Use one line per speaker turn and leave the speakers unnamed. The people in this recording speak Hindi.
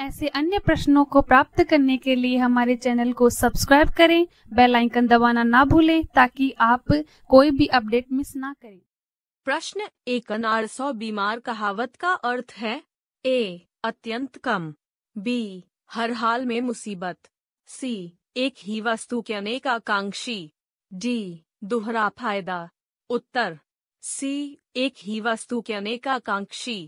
ऐसे अन्य प्रश्नों को प्राप्त करने के लिए हमारे चैनल को सब्सक्राइब करें बेल आइकन दबाना ना भूलें ताकि आप कोई भी अपडेट मिस ना करें
प्रश्न एक अनार सौ बीमार कहावत का अर्थ है ए अत्यंत कम बी हर हाल में मुसीबत सी एक ही वस्तु के अनेक आकांक्षी डी दोहरा फायदा उत्तर सी एक ही वस्तु के अनेक आकांक्षी